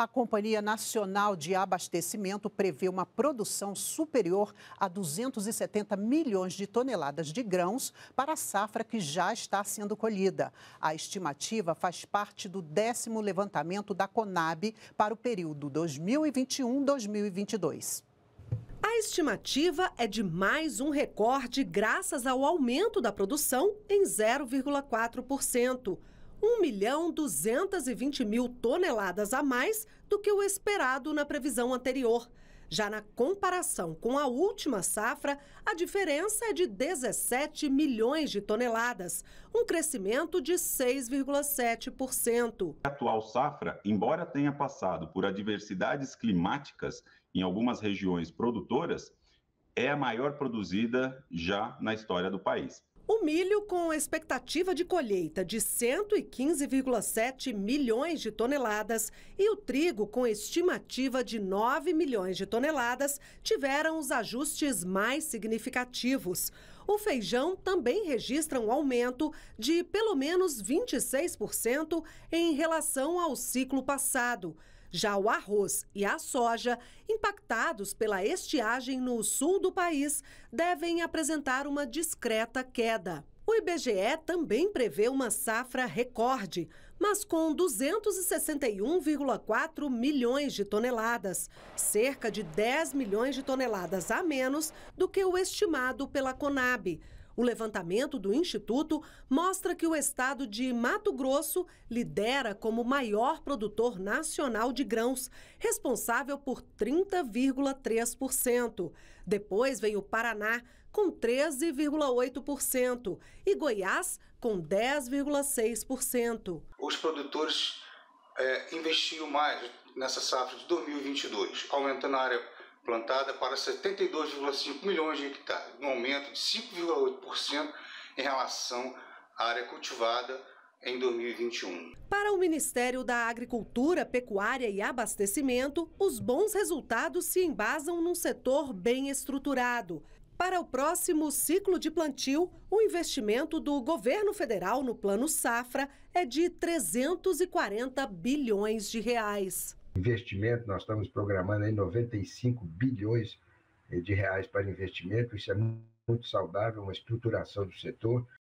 A Companhia Nacional de Abastecimento prevê uma produção superior a 270 milhões de toneladas de grãos para a safra que já está sendo colhida. A estimativa faz parte do décimo levantamento da Conab para o período 2021-2022. A estimativa é de mais um recorde graças ao aumento da produção em 0,4%. 1 milhão 220 mil toneladas a mais do que o esperado na previsão anterior. Já na comparação com a última safra, a diferença é de 17 milhões de toneladas, um crescimento de 6,7%. A atual safra, embora tenha passado por adversidades climáticas em algumas regiões produtoras, é a maior produzida já na história do país. O milho, com expectativa de colheita de 115,7 milhões de toneladas e o trigo, com estimativa de 9 milhões de toneladas, tiveram os ajustes mais significativos. O feijão também registra um aumento de pelo menos 26% em relação ao ciclo passado. Já o arroz e a soja, impactados pela estiagem no sul do país, devem apresentar uma discreta queda. O IBGE também prevê uma safra recorde, mas com 261,4 milhões de toneladas, cerca de 10 milhões de toneladas a menos do que o estimado pela Conab, o levantamento do Instituto mostra que o estado de Mato Grosso lidera como maior produtor nacional de grãos, responsável por 30,3%. Depois vem o Paraná, com 13,8%, e Goiás, com 10,6%. Os produtores é, investiam mais nessa safra de 2022, aumentando a área plantada para 72,5 milhões de hectares, um aumento de 5,8% em relação à área cultivada em 2021. Para o Ministério da Agricultura, Pecuária e Abastecimento, os bons resultados se embasam num setor bem estruturado. Para o próximo ciclo de plantio, o investimento do governo federal no Plano Safra é de 340 bilhões de reais investimento, nós estamos programando aí 95 bilhões eh, de reais para investimento, isso é muito saudável, uma estruturação do setor.